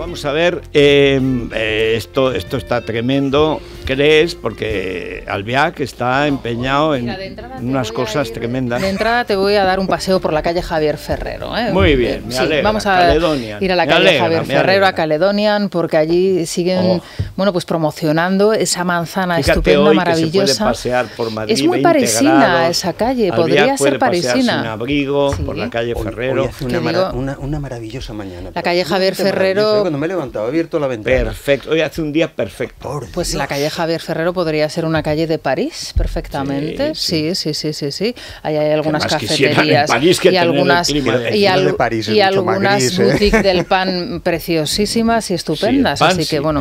vamos a ver, eh, eh, esto, esto está tremendo crees porque Albiac está empeñado en unas cosas tremendas. De entrada te voy a dar un paseo por la calle Javier Ferrero. ¿eh? Muy bien, me vamos a ir a la calle Javier Ferrero a Caledonian porque allí siguen oh. bueno pues promocionando esa manzana estupenda, maravillosa. es muy parisina esa calle, podría ser parisina. Un abrigo por la calle Ferrero. una, maravillosa mañana. La calle Javier Ferrero. Cuando me he levantado he abierto la ventana. Perfecto, hoy hace un día perfecto. pues la calle Javier Javier Ferrero podría ser una calle de París perfectamente. Sí, sí, sí, sí, sí. Ahí hay algunas cafeterías y algunas y, algunas ¿eh? boutiques del pan preciosísimas y estupendas, así que bueno,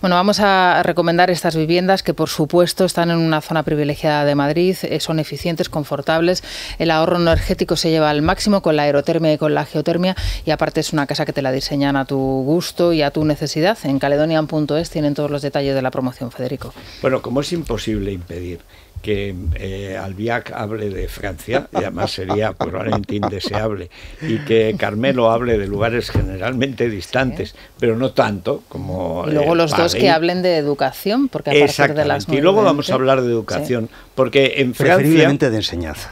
bueno, vamos a recomendar estas viviendas que por supuesto están en una zona privilegiada de Madrid, eh, son eficientes, confortables, el ahorro energético se lleva al máximo con la aerotermia y con la geotermia y aparte es una casa que te la diseñan a tu gusto y a tu necesidad. En caledonian.es tienen todos los detalles de la promoción, federal... Bueno, como es imposible impedir que eh, Albiac hable de Francia, y además sería probablemente indeseable, y que Carmelo hable de lugares generalmente distantes, pero no tanto como... Y luego los dos que hablen de educación, porque a partir de las Y luego vamos a hablar de educación, porque en Francia... Preferiblemente de enseñanza.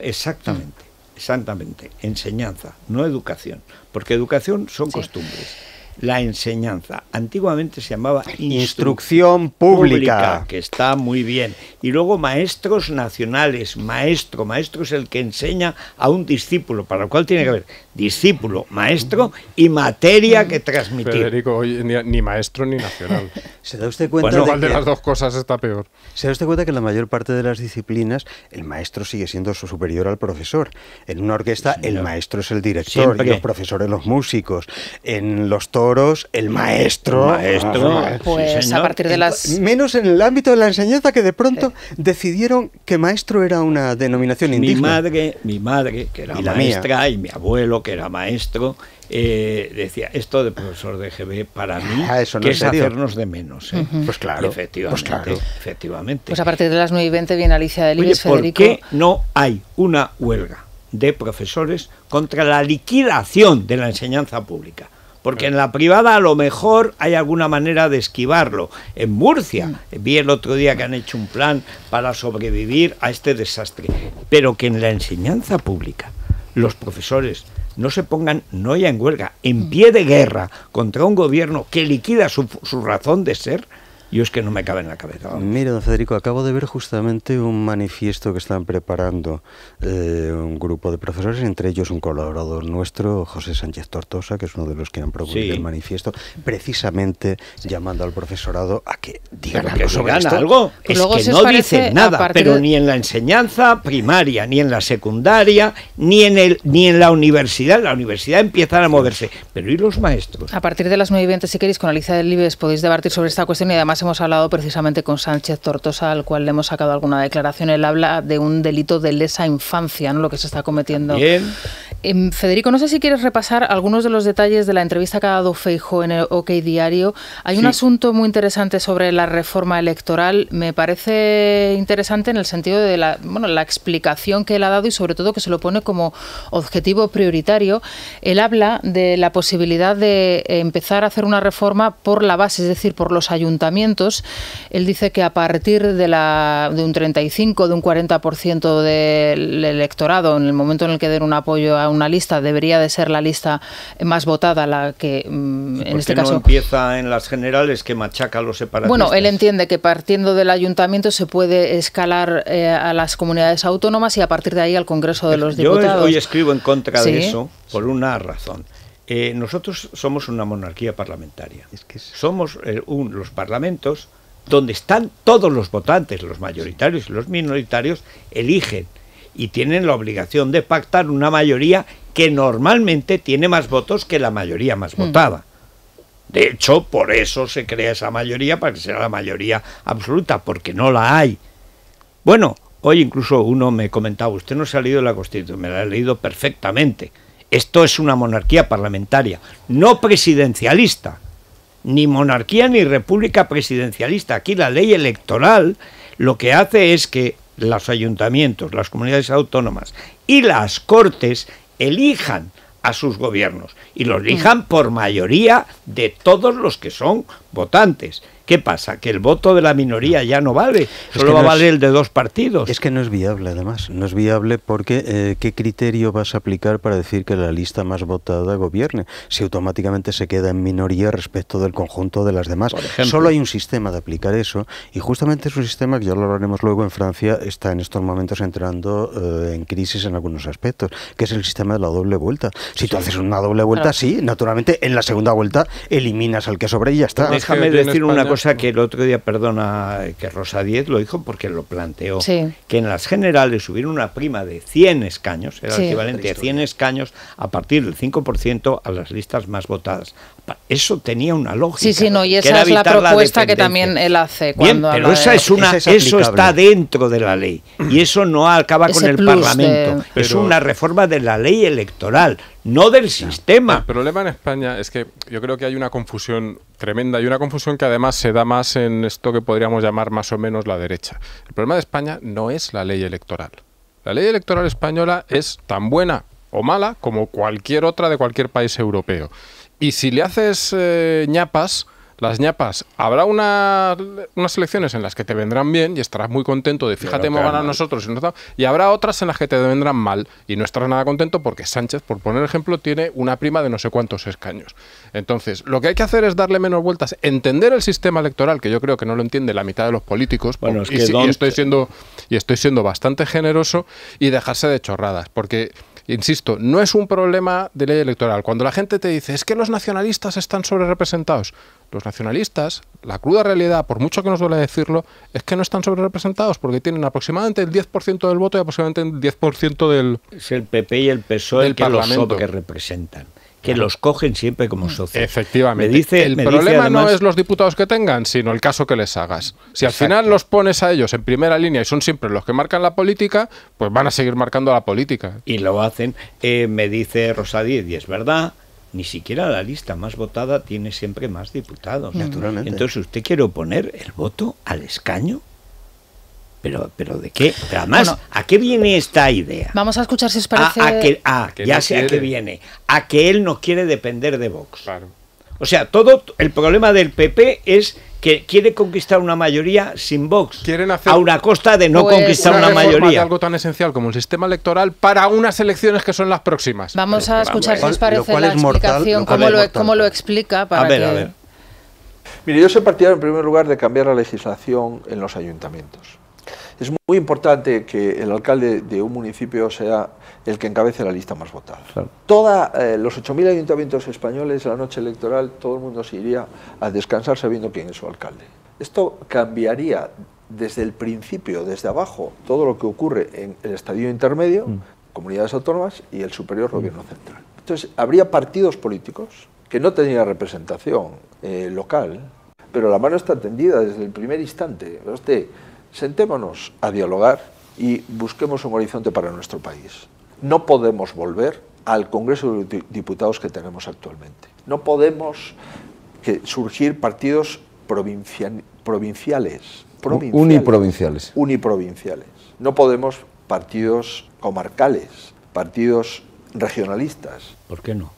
Exactamente, exactamente, enseñanza, no educación, porque educación son costumbres la enseñanza. Antiguamente se llamaba instrucción pública. que está muy bien. Y luego maestros nacionales, maestro, maestro es el que enseña a un discípulo, para lo cual tiene que haber discípulo, maestro y materia que transmitir. Federico, ni maestro ni nacional. ¿Se da usted cuenta de, que, las dos cosas está peor? ¿Se da usted cuenta que en la mayor parte de las disciplinas el maestro sigue siendo su superior al profesor? En una orquesta el maestro es el director y los profesores los músicos. En los toros el maestro. maestro. Ah, pues a partir de las... Menos en el ámbito de la enseñanza que de pronto decidieron que maestro era una denominación indígena. Mi madre, mi madre que era maestra y mi abuelo que era maestro eh, decía, esto de profesor de GB para mí ah, que es, hacernos de menos. ¿eh?". Pues, pues claro. Efectivamente, pues efectivamente. a partir de las 9 y 20 viene Alicia de Libes, ¿Por Federico? qué no hay una huelga de profesores contra la liquidación de la enseñanza pública? porque en la privada a lo mejor hay alguna manera de esquivarlo. En Murcia, mm. vi el otro día que han hecho un plan para sobrevivir a este desastre, pero que en la enseñanza pública los profesores no se pongan, no ya en huelga, en pie de guerra contra un gobierno que liquida su, su razón de ser, yo es que no me cabe en la cabeza. Mira, don Federico, acabo de ver justamente un manifiesto que están preparando eh, un grupo de profesores, entre ellos un colaborador nuestro, José Sánchez Tortosa, que es uno de los que han propuesto el manifiesto, precisamente llamando al profesorado a que diga algo sobre esto. algo. Es que no dicen nada, pero ni en la enseñanza primaria, ni en la secundaria, ni en, el, ni en la universidad. La universidad empiezan a moverse. Pero ¿y los maestros? A partir de las 9.20 si queréis, con Alicia del Libes podéis debatir sobre esta cuestión y además hemos hablado precisamente con Sánchez Tortosa, al cual le hemos sacado alguna declaración. Él habla de un delito de lesa infancia, ¿no? lo que se está cometiendo. Bien. Federico, no sé si quieres repasar algunos de los detalles de la entrevista que ha dado Feijo en el OK Diario. Hay un asunto muy interesante sobre la reforma electoral. Me parece interesante en el sentido de la, la explicación que él ha dado y sobre todo que se lo pone como objetivo prioritario. Él habla de la posibilidad de empezar a hacer una reforma por la base, es decir, por los ayuntamientos él dice que a partir de, la, de un 35, de un 40% del electorado, en el momento en el que den un apoyo a una lista, debería de ser la lista más votada, la que mm, en este caso... No empieza en las generales que machaca los separatistas. Bueno, él entiende que partiendo del ayuntamiento se puede escalar eh, a las comunidades autónomas y a partir de ahí al Congreso de los Diputados. Yo hoy escribo en contra de eso por una razón. Eh, nosotros somos una monarquía parlamentaria. Es que Somos eh, los parlamentos donde están todos los votantes, los mayoritarios y los minoritarios, eligen y tienen la obligación de pactar una mayoría que normalmente tiene más votos que la mayoría más mm. votada. De hecho, por eso se crea esa mayoría, para que sea la mayoría absoluta, porque no la hay. Bueno, hoy incluso uno me comentaba, usted no se ha leído la Constitución, me la ha leído perfectamente esto es una monarquía parlamentaria, no presidencialista, ni monarquía ni república presidencialista. Aquí la ley electoral lo que hace es que los ayuntamientos, las comunidades autónomas y las cortes elijan a sus gobiernos y los elijan por mayoría de todos los que son votantes. ¿Qué pasa? Que el voto de la minoría ya no vale, solo va a valer el de dos partidos. Es que no es viable, además. No es viable porque eh, ¿qué criterio vas a aplicar para decir que la lista más votada gobierne? Si automáticamente se queda en minoría respecto del conjunto de las demás. solo hay un sistema de aplicar eso y justamente es un sistema que ya lo hablaremos luego en Francia, está en estos momentos entrando eh, en crisis en algunos aspectos, que es el sistema de la doble vuelta. Si tú haces una doble vuelta, sí, naturalmente en la segunda vuelta eliminas al que sobre ella está. Déjame decir una cosa cosa que el otro día, perdona, que Rosa Diez lo dijo porque lo planteó, que en las generales hubiera una prima de 100 escaños, era el equivalente a 100 escaños, a partir del 5% a las listas más votadas eso tenía una lógica. Sí, sí, no, y esa es la propuesta que también él hace. Cuando Bien, pero es una, eso está dentro de la ley y eso no acaba con el Parlamento. Es una reforma de la ley electoral, no del sistema. El problema en España es que yo creo que hay una confusión tremenda y una confusión que además se da más en esto que podríamos llamar más o menos la derecha. El problema de España no es la ley electoral. La ley electoral española es tan buena o mala como cualquier otra de cualquier país europeo. Y si le haces eh, ñapas, las ñapas, habrá unas elecciones en las que te vendrán bien y estarás muy contento de fíjate, van a nosotros y, y habrá otras en las que te vendrán mal y no estarás nada contento porque Sánchez, por poner ejemplo, tiene una prima de no sé cuántos escaños. Entonces, lo que hay que hacer es darle menos vueltas, entender el sistema electoral, que yo creo que no lo entiende la mitad de los políticos, y, estoy siendo, y estoy siendo bastante generoso, y dejarse de chorradas, porque Insisto, no es un problema de ley electoral. Cuando la gente te dice, es que los nacionalistas están sobrerepresentados, los nacionalistas, la cruda realidad, por mucho que nos duele decirlo, es que no están sobrerepresentados porque tienen aproximadamente el 10% del voto y aproximadamente el 10% del... Es el PP y el PSOE del Parlamento. que representan que los cogen siempre como mm. socios. Efectivamente. Me dice, el problema no es los diputados que tengan, sino el caso que les hagas. Si al final los pones a ellos en primera línea y son siempre los que marcan la política, pues van a seguir marcando la política. Y lo hacen. Eh, me dice Rosadí, y es verdad, ni siquiera la lista más votada tiene siempre más diputados. Naturalmente. Entonces, ¿usted quiere oponer el voto al escaño? Pero, pero ¿de qué? además, ¿a qué viene esta idea? Vamos a escuchar si os parece. A, que, ya sé a qué viene. A que él no quiere depender de Vox. Claro. O sea, todo el problema del PP es que quiere conquistar una mayoría sin Vox. Quieren hacer a una costa de no pues, conquistar una, mayoría. algo tan esencial como el sistema electoral para unas elecciones que son las próximas. Vamos a escuchar si os parece la explicación, cómo, lo, explica para a ver, que... A ver. Mire, yo soy partidario en primer lugar de cambiar la legislación en los ayuntamientos. Es muy importante que el alcalde de un municipio sea el que encabece la lista más votada. Todos eh, los 8.000 ayuntamientos españoles, la noche electoral, todo el mundo se iría a descansar sabiendo quién es su alcalde. Esto cambiaría desde el principio, desde abajo, todo lo que ocurre en el estadio intermedio, mm. comunidades autónomas y el superior mm. gobierno central. Entonces, habría partidos políticos que no tenían representación eh, local, pero la mano está tendida desde el primer instante sentémonos a dialogar y busquemos un horizonte para nuestro país. No podemos volver al Congreso de Diputados que tenemos actualmente. No podemos surgir partidos provinciales, provinciales. Uniprovinciales. Uniprovinciales. No podemos partidos comarcales, partidos regionalistas. ¿Por qué no?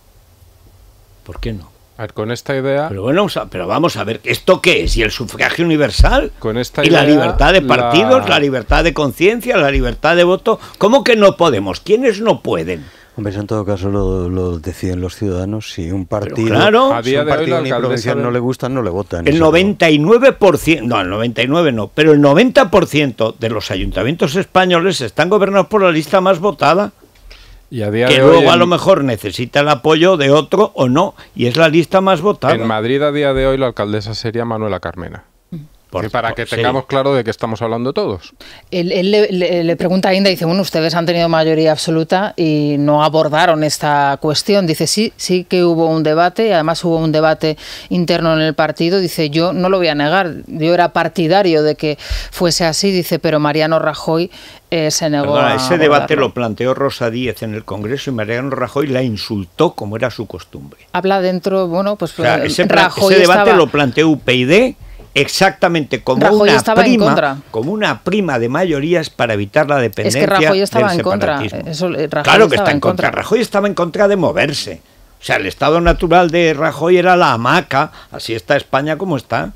¿Por qué no? con esta idea. Pero bueno, pero vamos a ver, ¿esto qué es? ¿Y el sufragio universal? Con esta ¿Y la libertad de partidos, la, libertad de conciencia, la libertad de voto? ¿Cómo que no podemos? ¿Quiénes no pueden? Hombre, en todo caso lo, lo, deciden los ciudadanos. Si un partido, claro, a no le gustan, no le votan. El 99%, no, el 99 no, pero el 90% de los ayuntamientos españoles están gobernados por la lista más votada que luego a lo mejor necesita el apoyo de otro o no. Y es la lista más votada. En Madrid a día de hoy la alcaldesa sería Manuela Carmena para que tengamos claro de que estamos hablando todos. Él, le, pregunta a Inda, dice, bueno, ustedes han tenido mayoría absoluta y no abordaron esta cuestión. Dice, sí, sí que hubo un debate, además hubo un debate interno en el partido. Dice, yo no lo voy a negar, yo era partidario de que fuese así, dice, pero Mariano Rajoy eh, se negó Ese debate lo planteó Rosa Díez en el Congreso y Mariano Rajoy la insultó como era su costumbre. Habla dentro, bueno, pues... Eh, ese, debate lo planteó UPyD exactamente como una prima, como una prima de mayorías para evitar la dependencia. Es que Rajoy estaba en contra. Eh, eh, claro que está en contra. Rajoy estaba en contra de moverse. O sea, el estado natural de Rajoy era la hamaca. Así está España como está.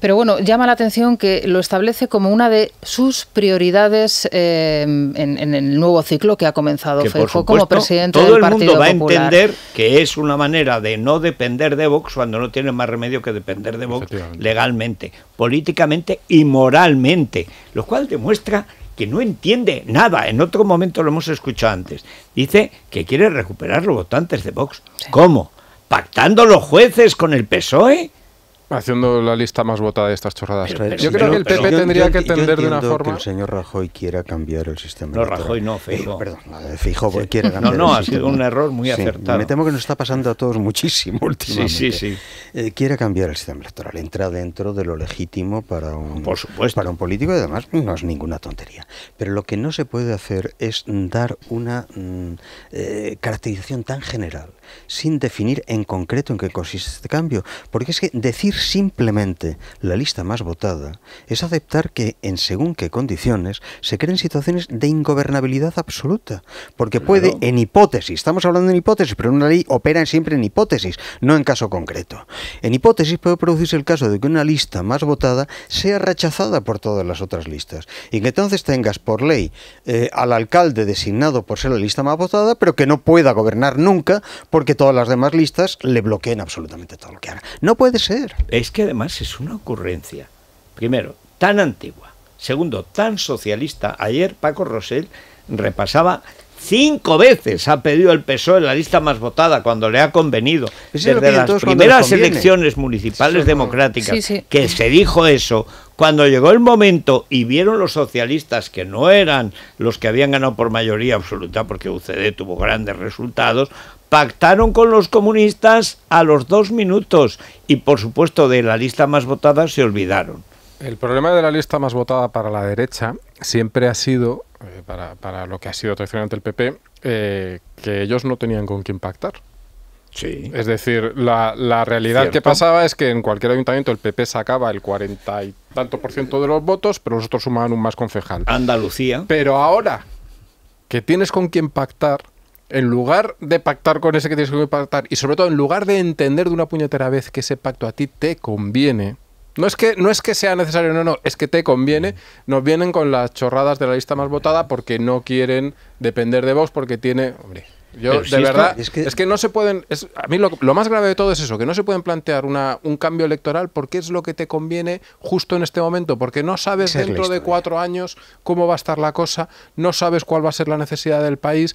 Pero bueno, llama la atención que lo establece como una de sus prioridades em, en, el nuevo ciclo que ha comenzado como presidente del Partido Popular. Todo el mundo va a entender que es una manera de no depender de Vox cuando no tiene más remedio que depender de Vox legalmente, políticamente y moralmente, lo cual demuestra que no entiende nada. En otro momento lo hemos escuchado antes. Dice que quiere recuperar los votantes de Vox. ¿Cómo? ¿Pactando los jueces con el PSOE? Haciendo la lista más votada de estas chorradas. yo creo que el PP tendría que tender de una forma. Que el señor Rajoy quiera cambiar el sistema. No, Rajoy no, eh, Fijo. perdón, Fijo quiere cambiar. No, no, ha sido un error muy acertado. Me temo que nos está pasando a todos muchísimo últimamente. Sí, sí, sí. Eh, quiere cambiar el sistema electoral. Entra dentro de lo legítimo para un, para un político y además no es ninguna tontería. Pero lo que no se puede hacer es dar una mm, eh, caracterización tan general sin definir en concreto en qué consiste este cambio, porque es que decir simplemente la lista más votada es aceptar que en según qué condiciones se creen situaciones de ingobernabilidad absoluta, porque puede en hipótesis, estamos hablando en hipótesis, pero una ley opera siempre en hipótesis, no en caso concreto. En hipótesis puede producirse el caso de que una lista más votada sea rechazada por todas las otras listas y que entonces tengas por ley eh, al alcalde designado por ser la lista más votada, pero que no pueda gobernar nunca porque todas las demás listas le bloqueen absolutamente todo lo que haga. No puede ser. Es que además es una ocurrencia. Primero, tan antigua. Segundo, tan socialista. Ayer Paco Rosell repasaba cinco veces ha pedido el PSOE la lista más votada cuando le ha convenido. Desde las primeras elecciones municipales democráticas que se dijo eso, cuando llegó el momento y vieron los socialistas que no eran los que habían ganado por mayoría absoluta, porque UCD tuvo grandes resultados, pactaron con los comunistas a los dos minutos y por supuesto de la lista más votada se olvidaron. El problema de la lista más votada para la derecha siempre ha sido, eh, para, lo que ha sido tradicionalmente el PP, eh, que ellos no tenían con quién pactar. Sí. Es decir, la, realidad que pasaba es que en cualquier ayuntamiento el PP sacaba el cuarenta y tanto por ciento de los votos, pero los otros sumaban un más concejal. Andalucía. Pero ahora que tienes con quién pactar, en lugar de pactar con ese que tienes que pactar, y sobre todo en lugar de entender de una puñetera vez que ese pacto a ti te conviene, no es que, no es que sea necesario, no, no, es que te conviene, nos vienen con las chorradas de la lista más votada porque no quieren depender de vos porque tiene... Hombre, yo, de verdad, es que... no se pueden. a mí lo, más grave de todo es eso, que no se pueden plantear una, un cambio electoral porque es lo que te conviene justo en este momento, porque no sabes dentro de cuatro años cómo va a estar la cosa, no sabes cuál va a ser la necesidad del país,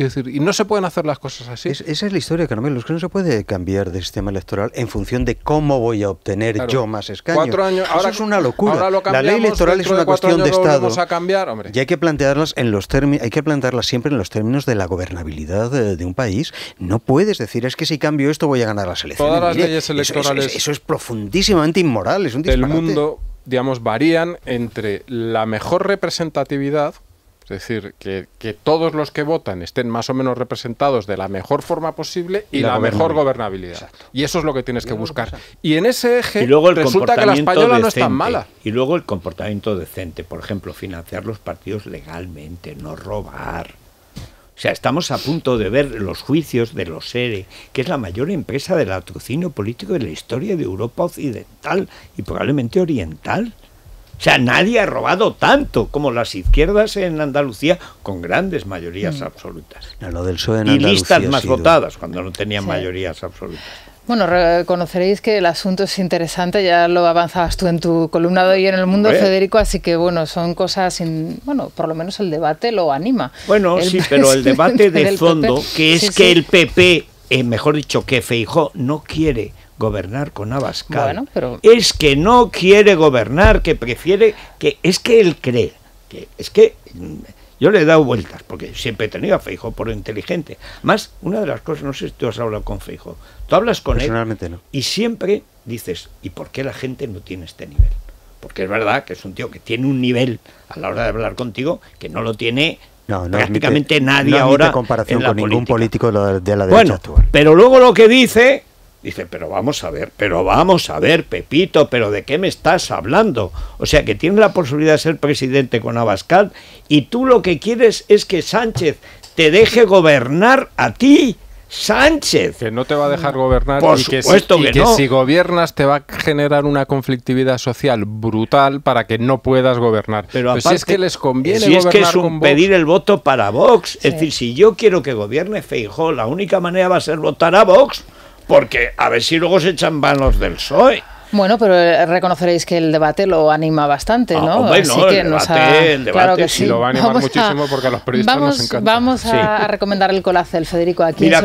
decir, y no se pueden hacer las cosas así. esa es la historia, Carmelo. Es que no se puede cambiar de sistema electoral en función de cómo voy a obtener yo más escaños. Cuatro años, Eso ahora, es una locura. la ley electoral es una cuestión de Estado. a cambiar, Y hay que plantearlas en los hay que plantearlas siempre en los términos de la gobernabilidad eh, de, un país. No puedes decir es que si cambio esto voy a ganar las elecciones. Todas las leyes electorales. Eso, es profundísimamente inmoral. Es El mundo, digamos, varían entre la mejor representatividad es decir, que, todos los que votan estén más o menos representados de la mejor forma posible y, la, mejor gobernabilidad. Y eso es lo que tienes que buscar. Y en ese eje el resulta que la española no es tan mala. Y luego el comportamiento decente, por ejemplo, financiar los partidos legalmente, no robar. O sea, estamos a punto de ver los juicios de los ERE, e, que es la mayor empresa del latrocinio político de la historia de Europa Occidental y probablemente Oriental. O sea, nadie ha robado tanto como las izquierdas en Andalucía con grandes mayorías mm. absolutas. lo del y listas más votadas cuando no tenían mayorías absolutas. Bueno, reconoceréis que el asunto es interesante, ya lo avanzabas tú en tu columna de hoy en El Mundo, Federico, así que bueno, son cosas, sin bueno, por lo menos el debate lo anima. Bueno, sí, pero el debate de fondo, que es que el PP, eh, mejor dicho, que Feijó, no quiere gobernar con Abascal. Es que no quiere gobernar, que prefiere, que es que él cree, que es que mm, yo le he dado vueltas, porque siempre he tenido a Feijo por inteligente. Más, una de las cosas, no sé si tú has hablado con Feijo, tú hablas con Personalmente él no. y siempre dices, ¿y por qué la gente no tiene este nivel? Porque es verdad que es un tío que tiene un nivel a la hora de hablar contigo que no lo tiene no, prácticamente nadie ahora. comparación en la con ningún político de la, Pero luego lo que dice Dice, pero vamos a ver, pero vamos a ver, Pepito, pero ¿de qué me estás hablando? O sea, que tiene la posibilidad de ser presidente con Abascal y tú lo que quieres es que Sánchez te deje gobernar a ti. Sánchez. Que no te va a dejar gobernar Por si, que, si gobiernas te va a generar una conflictividad social brutal para que no puedas gobernar. Pero pues si es que les conviene si es que es un pedir el voto para Vox. Es decir, si yo quiero que gobierne Feijó, la única manera va a ser votar a Vox porque a ver si luego se echan vanos del PSOE. Bueno, pero eh, reconoceréis que el debate lo anima bastante, ah, ¿no? Ah, el sí. lo va a animar muchísimo porque a los periodistas nos encanta. Vamos a, recomendar el Colacel, Federico, aquí Mira,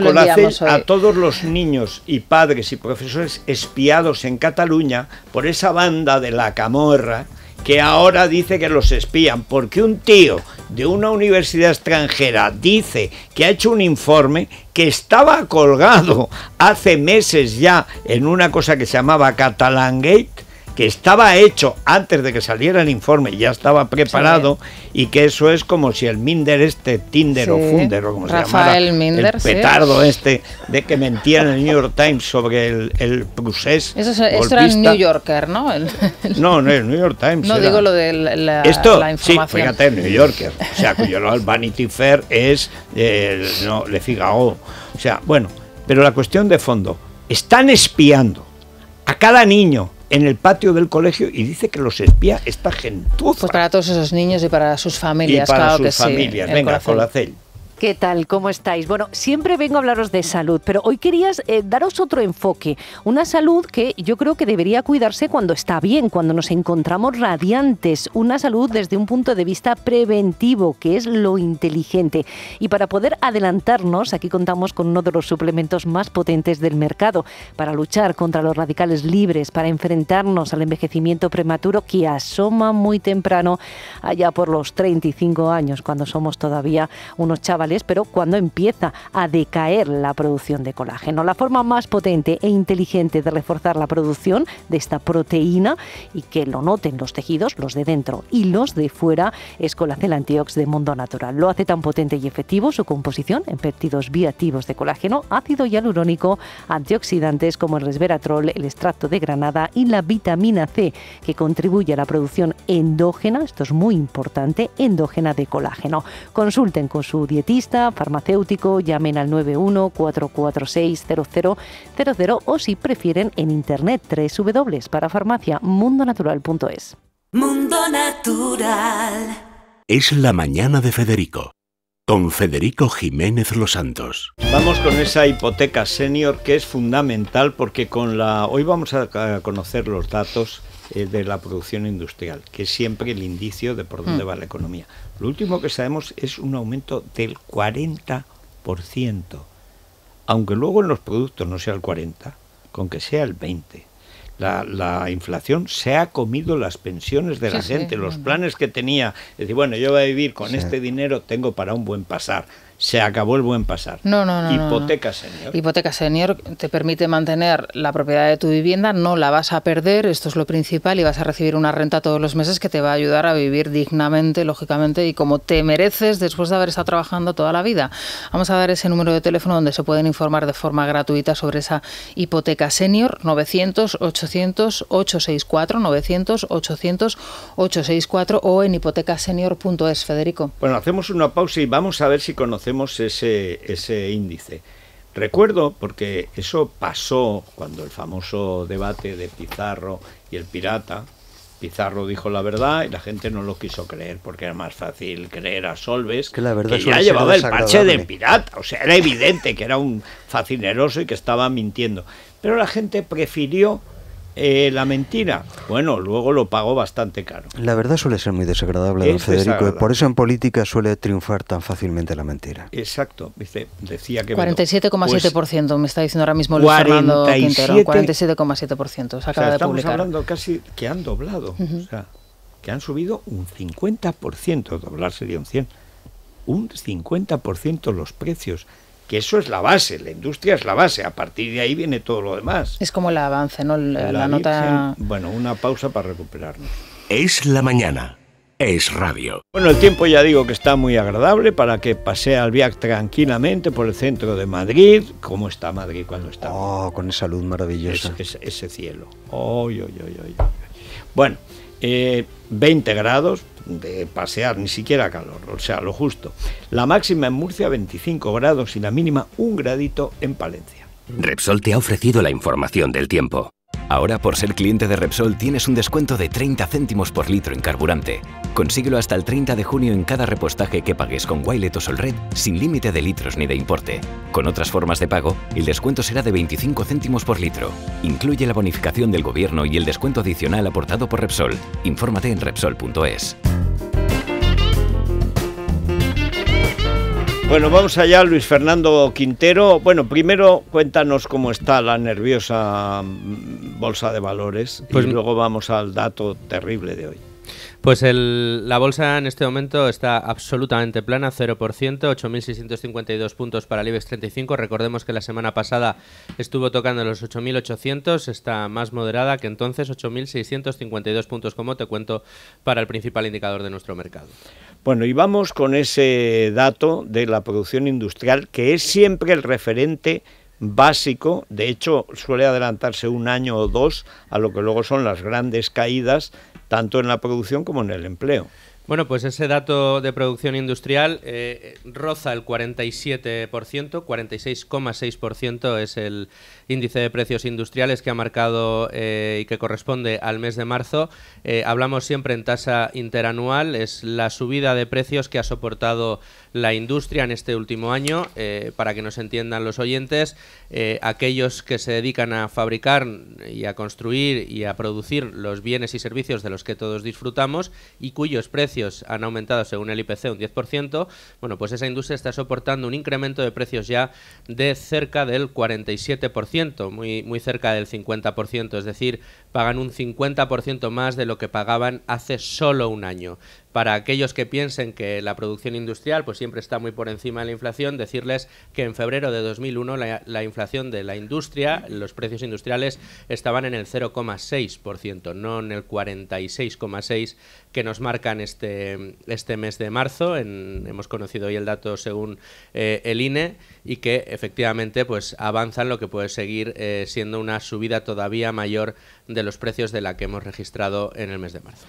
se a todos los niños y padres y profesores espiados en Cataluña por esa banda de la camorra que ahora dice que los espían, porque un tío de una universidad extranjera dice que ha hecho un informe que estaba colgado hace meses ya en una cosa que se llamaba Catalangate, que estaba hecho antes de que saliera el informe, ya estaba preparado y que eso es como si el Minder este, Tinder o Funder o como se llamara, el petardo este de que mentía en el New York Times sobre el, el procés Eso, era el New Yorker, ¿no? ...no, no, no, el New York Times. No digo lo de la, Esto, información. Sí, fíjate, el New Yorker. O sea, cuyo lo el Vanity Fair es, no, Le Figaro. Oh. O sea, bueno, pero la cuestión de fondo, están espiando a cada niño en el patio del colegio y dice que los espía esta gentuza. Pues para todos esos niños y para sus familias, y para sus familias, familias, venga, ¿Qué tal? ¿Cómo estáis? Bueno, siempre vengo a hablaros de salud, pero hoy querías eh, daros otro enfoque, una salud que yo creo que debería cuidarse cuando está bien, cuando nos encontramos radiantes, una salud desde un punto de vista preventivo, que es lo inteligente. Y para poder adelantarnos, aquí contamos con uno de los suplementos más potentes del mercado para luchar contra los radicales libres, para enfrentarnos al envejecimiento prematuro que asoma muy temprano, allá por los 35 años, cuando somos todavía unos chavales pero cuando empieza a decaer la producción de colágeno. La forma más potente e inteligente de reforzar la producción de esta proteína y que lo noten los tejidos, los de dentro y los de fuera, es Colacel Antiox de Mundo Natural. Lo hace tan potente y efectivo su composición en péptidos bioactivos de colágeno, ácido hialurónico, antioxidantes como el resveratrol, el extracto de granada y la vitamina C, que contribuye a la producción endógena, esto es muy importante, endógena de colágeno. Consulten con su dietista farmacéutico, llamen al 914460000 o si prefieren en internet www.parafarmaciamundonatural.es. Mundo Natural. Es la mañana de Federico con Federico Jiménez Los Santos. Vamos con esa hipoteca senior que es fundamental porque con la hoy vamos a conocer los datos eh, de la producción industrial, que es siempre el indicio de por dónde mm. va la economía. Lo último que sabemos es un aumento del 40%, aunque luego en los productos no sea el 40%, con que sea el 20%. La, inflación se ha comido las pensiones de la gente, los planes que tenía. Es decir, bueno, yo voy a vivir con este dinero, tengo para un buen pasar se acabó el buen pasar. No, no, no. Hipoteca senior. Hipoteca senior te permite mantener la propiedad de tu vivienda, no la vas a perder, esto es lo principal, y vas a recibir una renta todos los meses que te va a ayudar a vivir dignamente, lógicamente, y como te mereces después de haber estado trabajando toda la vida. Vamos a dar ese número de teléfono donde se pueden informar de forma gratuita sobre esa hipoteca senior, 900-800-864, 900-800-864 o en hipotecasenior.es, Federico. Bueno, hacemos una pausa y vamos a ver si conocemos hacemos ese, ese índice. Recuerdo, porque eso pasó cuando el famoso debate de Pizarro y el pirata, Pizarro dijo la verdad y la gente no lo quiso creer porque era más fácil creer a Solves que, la verdad que ha llevado el parche de pirata. O sea, era evidente que era un facineroso y que estaba mintiendo. Pero la gente prefirió eh, la mentira. Bueno, luego lo pagó bastante caro. La verdad suele ser muy desagradable, don Federico, ¿eh? por eso en política suele triunfar tan fácilmente la mentira. Exacto, decía que... 47,7% pues me está diciendo ahora mismo Luis 47, 47,7% o sea, estamos hablando casi que han doblado, o sea, que han subido un 50%, doblar sería un 100%, un 50% los precios que eso es la base, la industria es la base, a partir de ahí viene todo lo demás. Es como el avance, ¿no? La, nota... bueno, una pausa para recuperarnos. Es la mañana. Es radio. Bueno, el tiempo ya digo que está muy agradable para que pase al viaje tranquilamente por el centro de Madrid. ¿Cómo está Madrid cuando está? Oh, con esa luz maravillosa. ese cielo. bueno, eh, 20 grados de pasear, ni siquiera calor, o sea, lo justo. La máxima en Murcia 25 grados y la mínima un gradito en Palencia. Repsol te ha ofrecido la información del tiempo. Ahora, por ser cliente de Repsol, tienes un descuento de 30 céntimos por litro en carburante. Consíguelo hasta el 30 de junio en cada repostaje que pagues con Wilet o Red, sin límite de litros ni de importe. Con otras formas de pago, el descuento será de 25 céntimos por litro. Incluye la bonificación del gobierno y el descuento adicional aportado por Repsol. Infórmate en Repsol.es. Bueno, vamos allá, Luis Fernando Quintero. Bueno, primero cuéntanos cómo está la nerviosa mm, bolsa de valores pues luego vamos al dato terrible de hoy. Pues el, la bolsa en este momento está absolutamente plana, 0%, 8.652 puntos para el IBEX 35. Recordemos que la semana pasada estuvo tocando los 8.800, está más moderada que entonces, 8.652 puntos, como te cuento, para el principal indicador de nuestro mercado. Bueno, y vamos con ese dato de la producción industrial, que es siempre el referente básico, de hecho suele adelantarse un año o dos a lo que luego son las grandes caídas tanto en la producción como en el empleo. Bueno, pues ese dato de producción industrial eh, roza el 47%, 46,6% es el índice de precios industriales que ha marcado eh, y que corresponde al mes de marzo. Eh, hablamos siempre en tasa interanual, es la subida de precios que ha soportado la industria en este último año. Eh, para que nos entiendan los oyentes, eh, aquellos que se dedican a fabricar y a construir y a producir los bienes y servicios de los que todos disfrutamos y cuyos precios han aumentado según el IPC un 10%, bueno, pues esa industria está soportando un incremento de precios ya de cerca del 47%, muy, muy cerca del 50%, es decir, pagan un 50% más de lo que pagaban hace solo un año para aquellos que piensen que la producción industrial pues siempre está muy por encima de la inflación, decirles que en febrero de 2001 la, la inflación de la industria, los precios industriales estaban en el 0,6%, no en el 46,6% que nos marcan este, este mes de marzo. hemos conocido hoy el dato según eh, el INE y que efectivamente pues avanzan lo que puede seguir eh, siendo una subida todavía mayor de los precios de la que hemos registrado en el mes de marzo.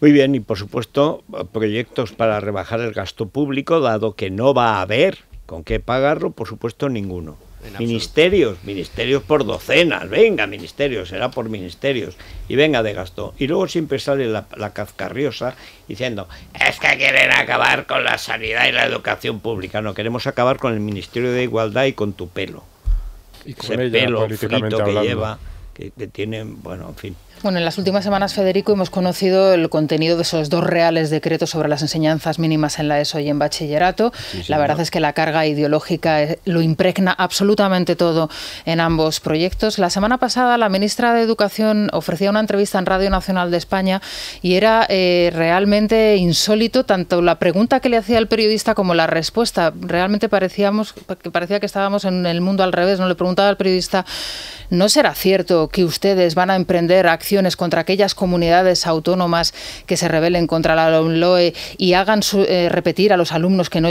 Muy bien, y por supuesto, proyectos para rebajar el gasto público, dado que no va a haber con qué pagarlo, por supuesto ninguno. Ministerios, ministerios por docenas, venga, ministerios, será por ministerios, y venga de gasto. Y luego siempre sale la, cazcarriosa diciendo, es que quieren acabar con la sanidad y la educación pública, no, queremos acabar con el Ministerio de Igualdad y con tu pelo. Y con Ese pelo frito que lleva que, tienen, bueno, en fin. Bueno, en las últimas semanas, Federico, hemos conocido el contenido de esos dos reales decretos sobre las enseñanzas mínimas en la ESO y en bachillerato. la verdad es que la carga ideológica eh, lo impregna absolutamente todo en ambos proyectos. La semana pasada, la ministra de Educación ofrecía una entrevista en Radio Nacional de España y era eh, realmente insólito tanto la pregunta que le hacía el periodista como la respuesta. Realmente parecíamos, parecía que estábamos en el mundo al revés. No le preguntaba al periodista, ¿no será cierto que ustedes van a emprender acciones contra aquellas comunidades autónomas que se rebelen contra la LOMLOE y hagan eh, repetir a los alumnos que no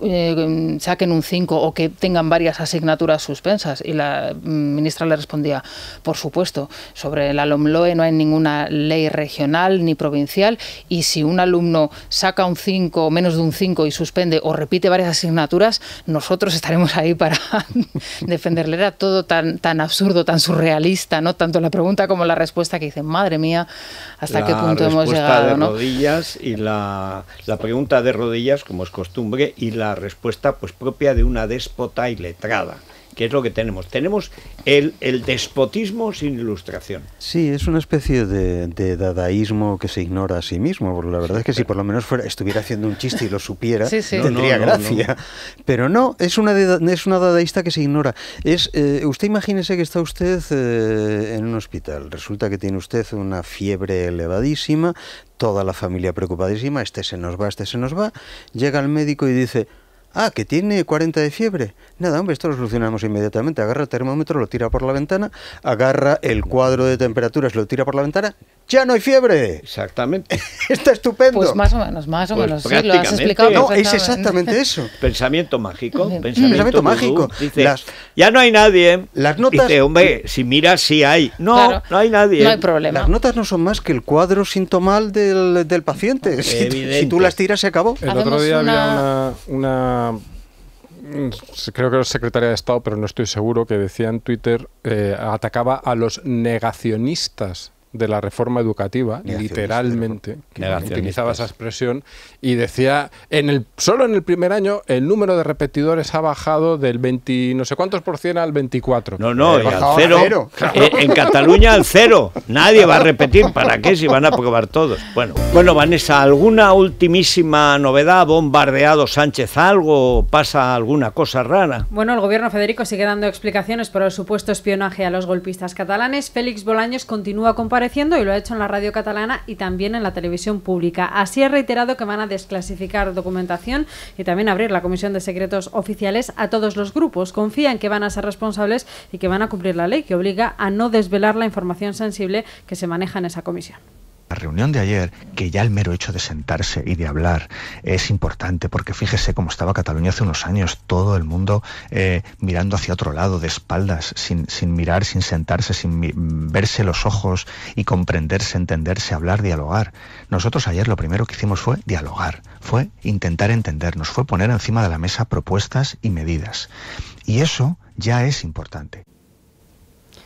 eh, saquen un 5 o que tengan varias asignaturas suspensas? Y la mm, ministra le respondía, por supuesto, sobre la LOMLOE no hay ninguna ley regional ni provincial y si un alumno saca un 5, o menos de un 5 y suspende o repite varias asignaturas, nosotros estaremos ahí para defenderle. Era todo tan, tan absurdo, tan surrealista ¿no? Tanto la pregunta como la respuesta que dicen, madre mía, ¿hasta qué punto hemos llegado? De rodillas y la, la pregunta de rodillas, como es costumbre, y la respuesta pues propia de una déspota y letrada que es lo que tenemos. Tenemos el, despotismo sin ilustración. Sí, es una especie de, dadaísmo que se ignora a sí mismo. la verdad es que si por lo menos fuera, estuviera haciendo un chiste y lo supiera, tendría gracia. Pero no, es una, es una dadaísta que se ignora. Es, eh, usted imagínese que está usted eh, en un hospital. Resulta que tiene usted una fiebre elevadísima, toda la familia preocupadísima, este se nos va, este se nos va. Llega el médico y dice, Ah, que tiene 40 de fiebre. Nada, hombre, esto lo solucionamos inmediatamente. Agarra el termómetro, lo tira por la ventana, agarra el cuadro de temperaturas, lo tira por la ventana. ¡Ya no hay fiebre! Exactamente. Está estupendo. Pues más o menos, más o pues menos. Sí, lo has explicado. No, es exactamente eso. Pensamiento mágico. Pensamiento, mágico. ya no hay nadie. Las notas. Dice, hombre, si miras, sí hay. No, no hay nadie. No hay problema. Las notas no son más que el cuadro sintomal del, paciente. Si, tú las tiras, se acabó. El otro día había una Mm, creo que era secretaria de Estado, pero no estoy seguro, que decía en Twitter, eh, atacaba a los negacionistas de la reforma educativa, literalmente, utilizaba esa expresión, y decía, en el, solo en el primer año el número de repetidores ha bajado del 20, no sé cuántos por cien al 24. No, no, al eh, cero. en Cataluña al cero. Nadie va a repetir, ¿para qué? Si van a probar todos. Bueno, bueno Vanessa, ¿alguna ultimísima novedad? ¿Bombardeado Sánchez algo? ¿Pasa alguna cosa rara? Bueno, el gobierno Federico sigue dando explicaciones por el supuesto espionaje a los golpistas catalanes. Félix Bolaños continúa compareciendo y lo ha hecho en la radio catalana y también en la televisión pública. Así ha reiterado que van a desclasificar documentación y también abrir la Comisión de Secretos Oficiales a todos los grupos. en que van a ser responsables y que van a cumplir la ley que obliga a no desvelar la información sensible que se maneja en esa comisión. La reunión de ayer, que ya el mero hecho de sentarse y de hablar es importante, porque fíjese cómo estaba Cataluña hace unos años, todo el mundo eh, mirando hacia otro lado, de espaldas, sin, sin mirar, sin sentarse, sin verse los ojos y comprenderse, entenderse, hablar, dialogar. Nosotros ayer lo primero que hicimos fue dialogar, fue intentar entendernos, fue poner encima de la mesa propuestas y medidas. Y eso ya es importante.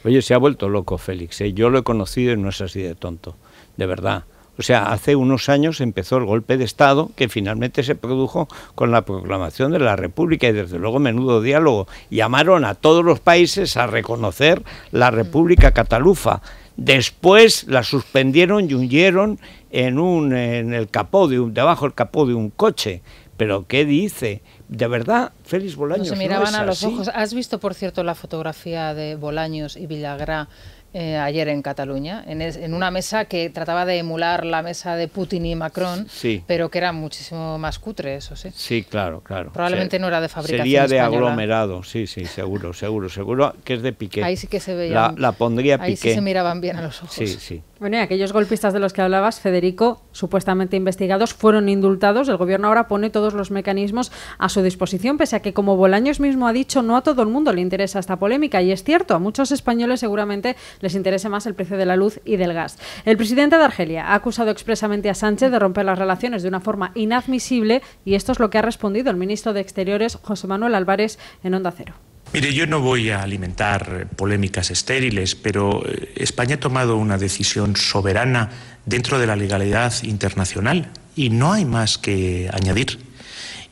Oye, se ha vuelto loco Félix, ¿eh? yo lo he conocido y no es así de tonto de verdad. O sea, hace unos años empezó el golpe de Estado que finalmente se produjo con la proclamación de la República y desde luego menudo diálogo. Llamaron a todos los países a reconocer la República Catalufa. Después la suspendieron y huyeron en, un, en el capó de un, debajo del capó de un coche. Pero ¿qué dice? De verdad, Félix Bolaños. No se miraban a los ojos. ¿Has visto, por cierto, la fotografía de Bolaños y Villagrá eh, ayer en Cataluña, en, en, una mesa que trataba de emular la mesa de Putin y Macron, sí. pero que era muchísimo más cutre, eso sí. Sí, claro, claro. Probablemente no era de fabricación Sería de aglomerado, sí, sí, seguro, seguro, seguro que es de Piqué. Ahí sí que se veía. La, la pondría Ahí sí se miraban bien a los ojos. Sí, sí. Bueno, aquellos golpistas de los que hablabas, Federico, supuestamente investigados, fueron indultados. El gobierno ahora pone todos los mecanismos a su disposición, pese a que, como Bolaños mismo ha dicho, no a todo el mundo le interesa esta polémica. Y es cierto, a muchos españoles seguramente les interese más el precio de la luz y del gas. El presidente de Argelia ha acusado expresamente a Sánchez de romper las relaciones de una forma inadmisible y esto es lo que ha respondido el ministro de Exteriores, José Manuel Álvarez, en Onda Cero. Mire, yo no voy a alimentar polémicas estériles, pero eh, España ha tomado una decisión soberana dentro de la legalidad internacional y no hay más que añadir.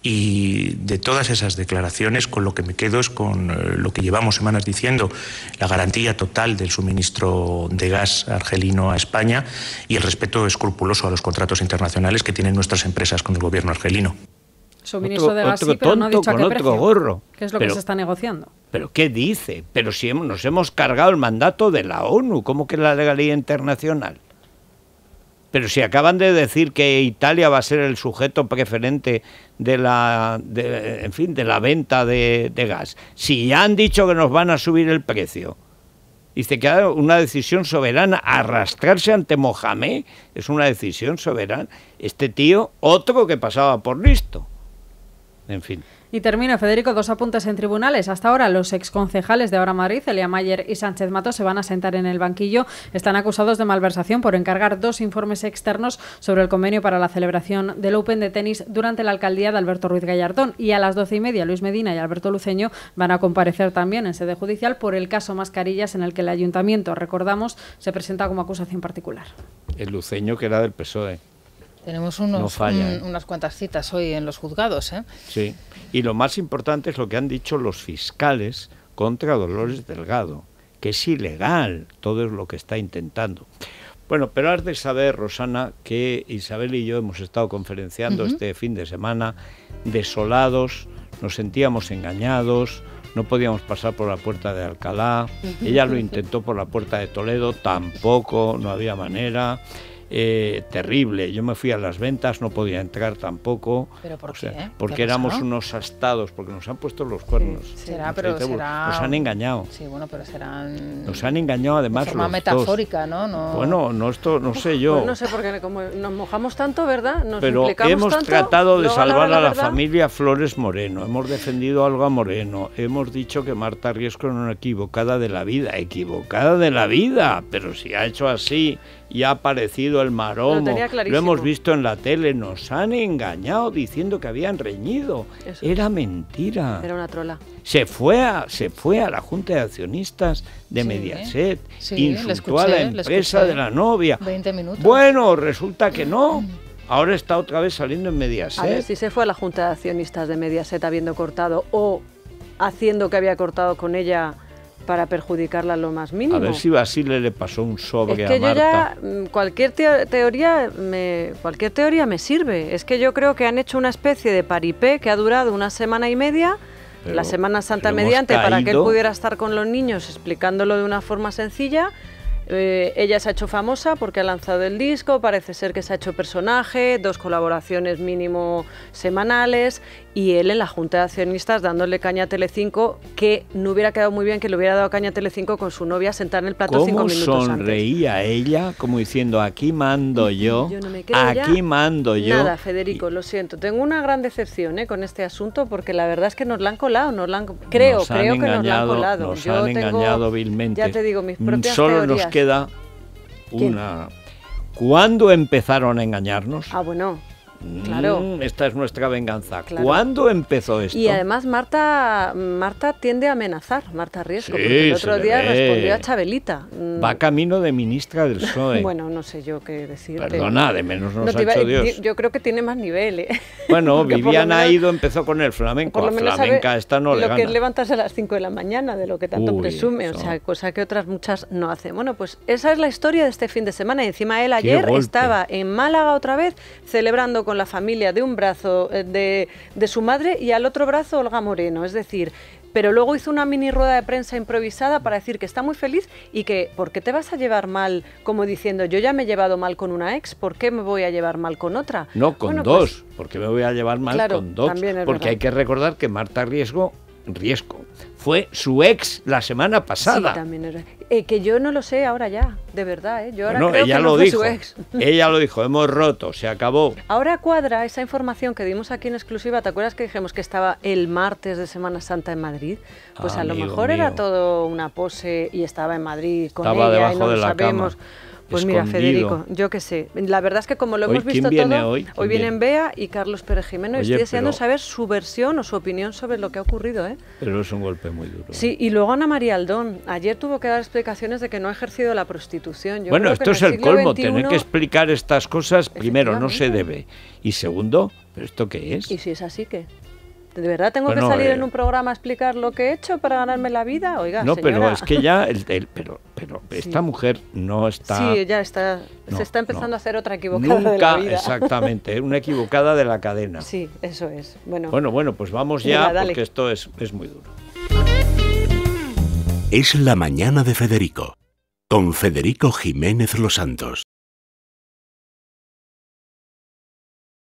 Y de todas esas declaraciones, con lo que me quedo es con eh, lo que llevamos semanas diciendo, la garantía total del suministro de gas argelino a España y el respeto escrupuloso a los contratos internacionales que tienen nuestras empresas con el gobierno argelino. Suministro otro, de gas, con otro gorro. ¿Qué es lo que se está negociando? ¿Pero qué dice? Pero si nos hemos cargado el mandato de la ONU, ¿cómo que la legalidad internacional? Pero si acaban de decir que Italia va a ser el sujeto preferente de la, en fin, de la venta de, de, gas, si ya han dicho que nos van a subir el precio, dice que una decisión soberana, arrastrarse ante Mohamed es una decisión soberana. Este tío, otro que pasaba por listo en fin. Y termino, Federico, dos apuntes en tribunales. Hasta ahora, los exconcejales de Ahora Madrid, Elia Mayer y Sánchez Mato, se van a sentar en el banquillo. Están acusados de malversación por encargar dos informes externos sobre el convenio para la celebración del Open de tenis durante la alcaldía de Alberto Ruiz Gallardón. Y a las doce y media, Luis Medina y Alberto Luceño van a comparecer también en sede judicial por el caso Mascarillas, en el que el ayuntamiento, recordamos, se presenta como acusación particular. El Luceño, que era del PSOE. Tenemos unos, ¿eh? unas cuantas citas hoy en los juzgados. ¿eh? Sí, y lo más importante es lo que han dicho los fiscales contra Dolores Delgado, que es ilegal todo lo que está intentando. Bueno, pero has de saber, Rosana, que Isabel y yo hemos estado conferenciando este fin de semana desolados, nos sentíamos engañados, no podíamos pasar por la puerta de Alcalá, ella lo intentó por la puerta de Toledo, tampoco, no había manera. Eh, terrible. Yo me fui a las ventas, no podía entrar tampoco. ¿Pero porque éramos unos astados, porque nos han puesto los cuernos. pero será... Nos han engañado. Sí, bueno, pero serán... Nos han engañado además De forma metafórica, ¿no? Bueno, no, esto no sé yo. Pues no sé, porque como nos mojamos tanto, ¿verdad? pero hemos tratado de salvar a la, familia Flores Moreno, hemos defendido algo a Moreno, hemos dicho que Marta Riesco era una equivocada de la vida, equivocada de la vida, pero si ha hecho así y ha aparecido el maromo. Lo, hemos visto en la tele, nos han engañado diciendo que habían reñido. Era mentira. Era una trola. Se fue a, se fue a la Junta de Accionistas de Mediaset, insultó a la empresa de la novia. 20 minutos. Bueno, resulta que no. Mm. Ahora está otra vez saliendo en Mediaset. A ver, si se fue a la Junta de Accionistas de Mediaset habiendo cortado o haciendo que había cortado con ella para perjudicarla lo más mínimo. A ver si Basile le pasó un sobre es que Yo ya, mm, cualquier teoría me cualquier teoría me sirve. Es que yo creo que han hecho una especie de paripé que ha durado una semana y media. la Semana Santa mediante para que él pudiera estar con los niños explicándolo de una forma sencilla. Eh, ella se ha hecho famosa porque ha lanzado el disco, parece ser que se ha hecho personaje, dos colaboraciones mínimo semanales y él en la Junta de Accionistas dándole caña a Telecinco, que no hubiera quedado muy bien que le hubiera dado caña a Telecinco con su novia sentada en el plato cinco minutos sonreía sonreía ella como diciendo, aquí mando yo, aquí mando yo? Nada, Federico, lo siento. Tengo una gran decepción eh, con este asunto porque la verdad es que nos la han colado, creo, que nos la han colado. Nos han engañado vilmente. Ya te digo, mis propias Solo nos queda una... ¿Cuándo empezaron a engañarnos? Ah, bueno, Claro. Mm, esta es nuestra venganza. ¿Cuándo empezó esto? Y además Marta, Marta tiende a amenazar, Marta Riesgo, porque el otro día respondió a Chabelita. Mm. Va camino de ministra del PSOE. bueno, no sé yo qué decir. Perdona, de menos nos ha hecho Dios. Yo creo que tiene más nivel. ¿eh? Bueno, Viviana ha ido, empezó con el flamenco. Por lo flamenca esta no le Lo que es levantarse a las 5 de la mañana, de lo que tanto presume, o sea, cosa que otras muchas no hacen. Bueno, pues esa es la historia de este fin de semana. Y encima él ayer estaba en Málaga otra vez celebrando con con la familia de un brazo eh, de, de su madre y al otro brazo Olga Moreno. Es decir, pero luego hizo una mini rueda de prensa improvisada para decir que está muy feliz y que ¿por qué te vas a llevar mal? Como diciendo, yo ya me he llevado mal con una ex, ¿por qué me voy a llevar mal con otra? No, con pues dos, ¿Por porque me voy a llevar mal con dos, porque hay que recordar que Marta Riesgo, Riesgo fue su ex la semana pasada. Sí, también era. Eh, que yo no lo sé ahora ya, de verdad. ¿eh? Yo ahora creo ella que lo dijo. Su ex. Ella lo dijo, hemos roto, se acabó. Ahora cuadra esa información que dimos aquí en exclusiva. ¿Te acuerdas que dijimos que estaba el martes de Semana Santa en Madrid? Pues a lo mejor era todo una pose y estaba en Madrid con ella y no lo sabemos. Pues mira, Federico, yo qué sé. La verdad es que como lo hemos visto todo, hoy, vienen Bea y Carlos Pérez Jimeno. estoy deseando saber su versión o su opinión sobre lo que ha ocurrido. ¿eh? Pero es un golpe muy duro. Sí, ¿eh? y luego Ana María Aldón. Ayer tuvo que dar explicaciones de que no ha ejercido la prostitución. bueno, esto es el, colmo, tener que explicar estas cosas. Primero, no se debe. Y segundo, ¿pero esto qué es? ¿Y si es así, qué? ¿De verdad tengo que salir eh, en un programa a explicar lo que he hecho para ganarme la vida? Oiga, no, pero es que ya, pero, pero esta mujer no está. Sí, ya está. se está empezando a hacer otra equivocada. de la vida. exactamente, una equivocada de la cadena. Sí, eso es. Bueno, bueno, pues vamos ya, porque esto es, es muy duro. Es la mañana de Federico, con Federico Jiménez Los Santos.